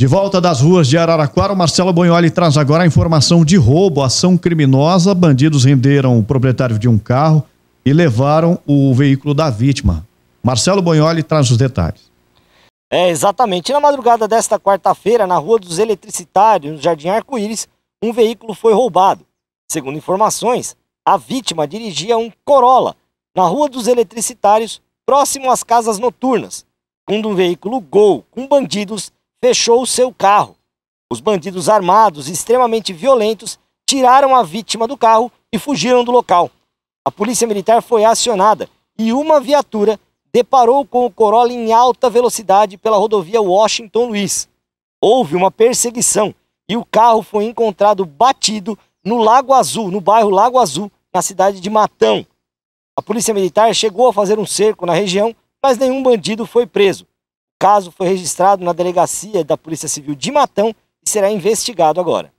De volta das ruas de Araraquara, o Marcelo Bonholi traz agora a informação de roubo, ação criminosa. Bandidos renderam o proprietário de um carro e levaram o veículo da vítima. Marcelo Bonholi traz os detalhes. É, exatamente. Na madrugada desta quarta-feira, na Rua dos Eletricitários, no Jardim Arco-Íris, um veículo foi roubado. Segundo informações, a vítima dirigia um Corolla na Rua dos Eletricitários, próximo às casas noturnas, quando um veículo Gol com bandidos fechou o seu carro. Os bandidos armados extremamente violentos tiraram a vítima do carro e fugiram do local. A polícia militar foi acionada e uma viatura deparou com o Corolla em alta velocidade pela rodovia Washington Luiz. Houve uma perseguição e o carro foi encontrado batido no Lago Azul, no bairro Lago Azul, na cidade de Matão. A polícia militar chegou a fazer um cerco na região, mas nenhum bandido foi preso caso foi registrado na delegacia da Polícia Civil de Matão e será investigado agora.